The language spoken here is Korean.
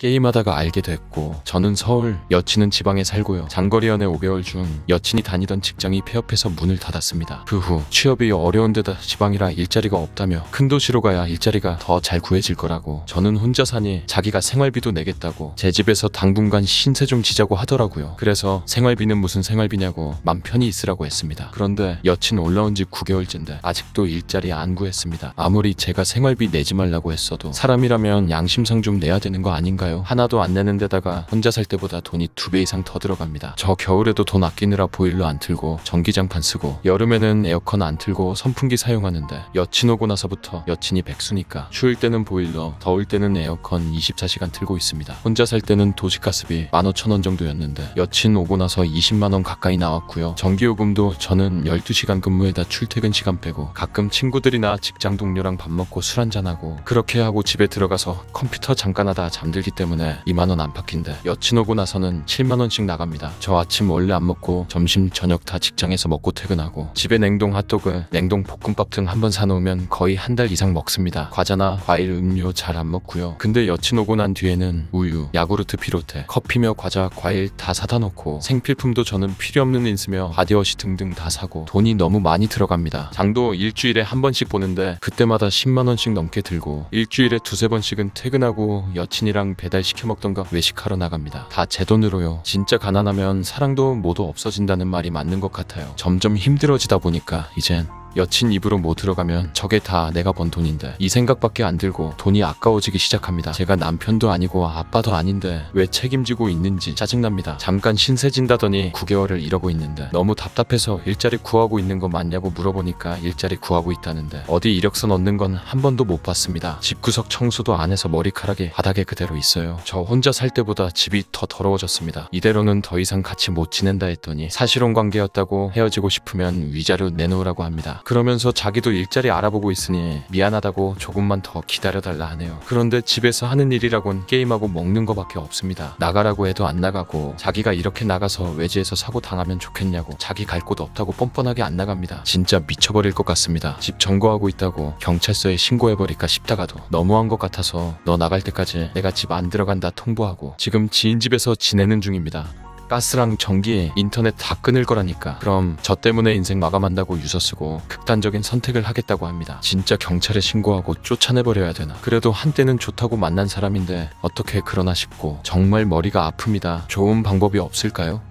게임하다가 알게 됐고 저는 서울, 여친은 지방에 살고요. 장거리 연애 5개월 중 여친이 다니던 직장이 폐업해서 문을 닫았습니다. 그 후 취업이 어려운 데다 지방이라 일자리가 없다며 큰 도시로 가야 일자리가 더 잘 구해질 거라고 저는 혼자 사니 자기가 생활비도 내겠다고 제 집에서 당분간 신세 좀 지자고 하더라고요. 그래서 생활비는 무슨 생활비냐고 맘 편히 있으라고 했습니다. 그런데 여친 올라온 지 9개월째인데 아직도 일자리 안 구했습니다. 아무리 제가 생활비 내지 말라고 했어도 사람이라면 양심상 좀 내야 되는 거 아닌가요? 비싸요. 하나도 안 내는 데다가 혼자 살 때보다 돈이 두 배 이상 더 들어갑니다. 저 겨울에도 돈 아끼느라 보일러 안 틀고 전기장판 쓰고 여름에는 에어컨 안 틀고 선풍기 사용하는데 여친 오고 나서부터 여친이 백수니까 추울 때는 보일러 더울 때는 에어컨 24시간 틀고 있습니다. 혼자 살 때는 도시가스비 15,000원 정도였는데 여친 오고 나서 20만원 가까이 나왔고요. 전기요금도 저는 12시간 근무에다 출퇴근 시간 빼고 가끔 친구들이나 직장 동료랑 밥 먹고 술 한잔하고 그렇게 하고 집에 들어가서 컴퓨터 잠깐 하다 잠들기 때문에 때문에 2만원 안팎인데 여친 오고 나서는 7만원씩 나갑니다. 저 아침 원래 안 먹고 점심 저녁 다 직장에서 먹고 퇴근하고 집에 냉동 핫도그 냉동 볶음밥 등 한번 사놓으면 거의 한 달 이상 먹습니다. 과자나 과일 음료 잘 안 먹고요. 근데 여친 오고 난 뒤에는 우유, 야구르트 비롯해 커피며 과자, 과일 다 사다 놓고 생필품도 저는 필요 없는 인스며 바디워시 등등 다 사고 돈이 너무 많이 들어갑니다. 장도 일주일에 한 번씩 보는데 그때마다 10만원씩 넘게 들고 일주일에 두세 번씩은 퇴근하고 여친이랑 배 배달시켜 먹던가 외식하러 나갑니다. 다 제 돈으로요. 진짜 가난하면 사랑도 모두 없어진다는 말이 맞는 것 같아요. 점점 힘들어지다 보니까 이젠 여친 입으로 뭐 들어가면 저게 다 내가 번 돈인데 이 생각밖에 안 들고 돈이 아까워지기 시작합니다. 제가 남편도 아니고 아빠도 아닌데 왜 책임지고 있는지 짜증납니다. 잠깐 신세 진다더니 9개월을 일하고 있는데 너무 답답해서 일자리 구하고 있는 거 맞냐고 물어보니까 일자리 구하고 있다는데 어디 이력서 넣는 건 한 번도 못 봤습니다. 집구석 청소도 안 해서 머리카락이 바닥에 그대로 있어요. 저 혼자 살 때보다 집이 더 더러워졌습니다. 이대로는 더 이상 같이 못 지낸다 했더니 사실혼 관계였다고 헤어지고 싶으면 위자료 내놓으라고 합니다. 그러면서 자기도 일자리 알아보고 있으니 미안하다고 조금만 더 기다려달라 하네요. 그런데 집에서 하는 일이라곤 게임하고 먹는 거밖에 없습니다. 나가라고 해도 안 나가고 자기가 이렇게 나가서 외지에서 사고 당하면 좋겠냐고 자기 갈 곳 없다고 뻔뻔하게 안 나갑니다. 진짜 미쳐버릴 것 같습니다. 집 점거하고 있다고 경찰서에 신고해버릴까 싶다가도 너무한 것 같아서 너 나갈 때까지 내가 집 안 들어간다 통보하고 지금 지인 집에서 지내는 중입니다. 가스랑 전기, 인터넷 다 끊을 거라니까. 그럼 저 때문에 인생 마감한다고 유서 쓰고 극단적인 선택을 하겠다고 합니다. 진짜 경찰에 신고하고 쫓아내버려야 되나. 그래도 한때는 좋다고 만난 사람인데 어떻게 그러나 싶고 정말 머리가 아픕니다. 좋은 방법이 없을까요?